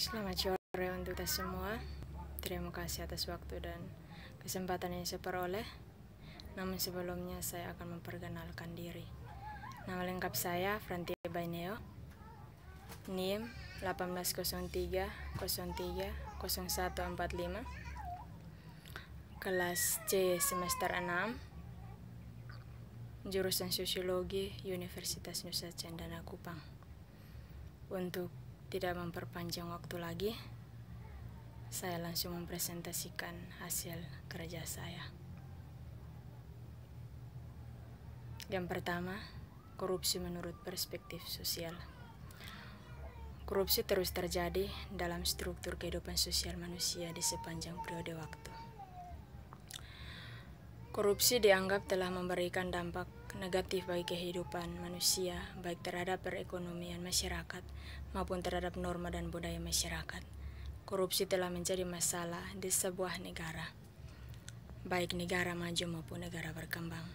Selamat sore untuk kita semua. Terima kasih atas waktu dan kesempatan yang saya peroleh. Namun sebelumnya saya akan memperkenalkan diri. Nama lengkap saya Franti Baineo. NIM 1803030145, Kelas C semester 6 Jurusan Sosiologi Universitas Nusa Cendana Kupang Untuk tidak memperpanjang waktu lagi, saya langsung mempresentasikan hasil kerja saya. Yang pertama, korupsi menurut perspektif sosial. Korupsi terus terjadi dalam struktur kehidupan sosial manusia di sepanjang periode waktu. Korupsi dianggap telah memberikan dampak negatif bagi kehidupan manusia, baik terhadap perekonomian masyarakat maupun terhadap norma dan budaya masyarakat. Korupsi telah menjadi masalah di sebuah negara, baik negara maju maupun negara berkembang.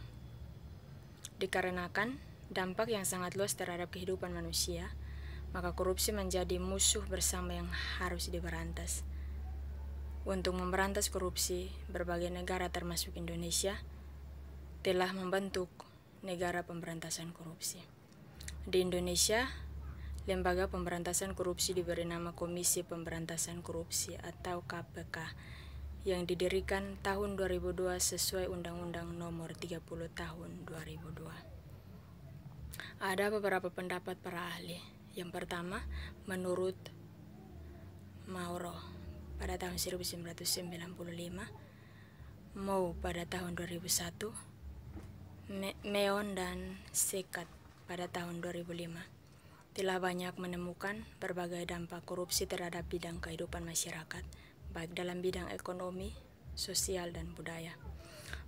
Dikarenakan dampak yang sangat luas terhadap kehidupan manusia, maka korupsi menjadi musuh bersama yang harus diberantas untuk memberantas korupsi, berbagai negara termasuk Indonesia telah membentuk negara pemberantasan korupsi. Di Indonesia, Lembaga Pemberantasan Korupsi diberi nama Komisi Pemberantasan Korupsi atau KPK yang didirikan tahun 2002 sesuai Undang-Undang Nomor 30 Tahun 2002. Ada beberapa pendapat para ahli. Yang pertama, menurut Mauro pada tahun 1995, Mou pada tahun 2001, Me Meon dan Sekat pada tahun 2005 telah banyak menemukan berbagai dampak korupsi terhadap bidang kehidupan masyarakat, baik dalam bidang ekonomi, sosial, dan budaya.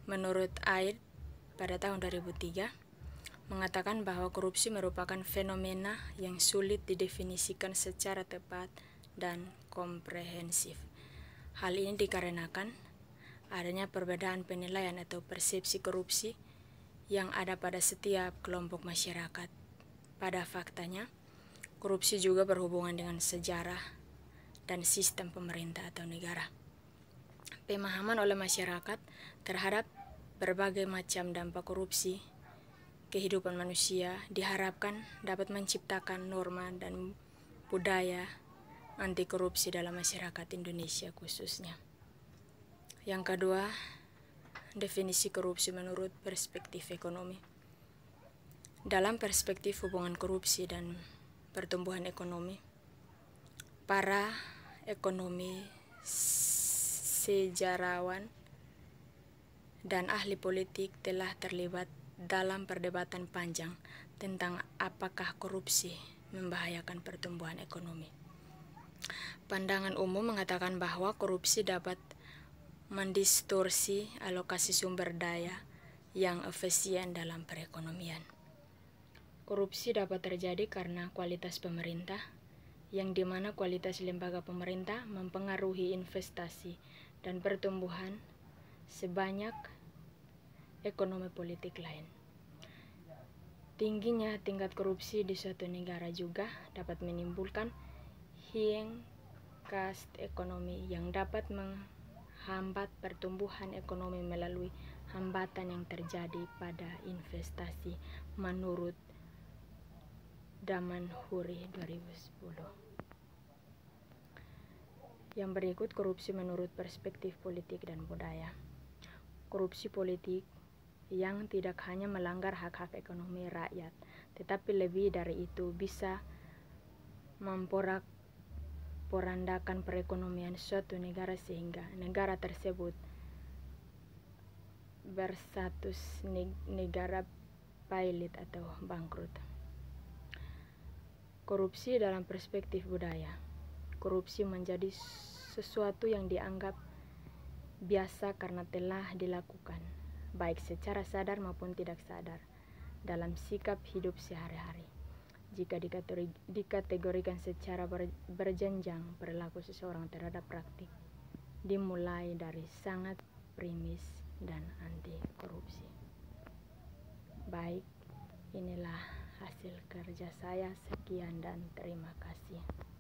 Menurut AID pada tahun 2003, mengatakan bahwa korupsi merupakan fenomena yang sulit didefinisikan secara tepat dan komprehensif. Hal ini dikarenakan adanya perbedaan penilaian atau persepsi korupsi yang ada pada setiap kelompok masyarakat. Pada faktanya, korupsi juga berhubungan dengan sejarah dan sistem pemerintah atau negara. Pemahaman oleh masyarakat terhadap berbagai macam dampak korupsi kehidupan manusia diharapkan dapat menciptakan norma dan budaya anti korupsi dalam masyarakat Indonesia khususnya. Yang kedua, definisi korupsi menurut perspektif ekonomi. Dalam perspektif hubungan korupsi dan pertumbuhan ekonomi, para ekonomi sejarawan dan ahli politik telah terlibat dalam perdebatan panjang tentang apakah korupsi membahayakan pertumbuhan ekonomi. Pandangan umum mengatakan bahwa korupsi dapat mendistorsi alokasi sumber daya yang efisien dalam perekonomian. Korupsi dapat terjadi karena kualitas pemerintah, yang dimana kualitas lembaga pemerintah mempengaruhi investasi dan pertumbuhan sebanyak ekonomi politik lain. Tingginya tingkat korupsi di suatu negara juga dapat menimbulkan Hieng kast ekonomi yang dapat menghambat pertumbuhan ekonomi melalui hambatan yang terjadi pada investasi menurut Daman Huri 2010. Yang berikut korupsi menurut perspektif politik dan budaya. Korupsi politik yang tidak hanya melanggar hak-hak ekonomi rakyat, tetapi lebih dari itu bisa memporak porandakan perekonomian suatu negara sehingga negara tersebut berstatus negara pilot atau bangkrut. Korupsi dalam perspektif budaya. Korupsi menjadi sesuatu yang dianggap biasa karena telah dilakukan, baik secara sadar maupun tidak sadar, dalam sikap hidup sehari-hari jika dikategorikan secara berjenjang perilaku seseorang terhadap praktik dimulai dari sangat primis dan anti korupsi. Baik, inilah hasil kerja saya. Sekian dan terima kasih.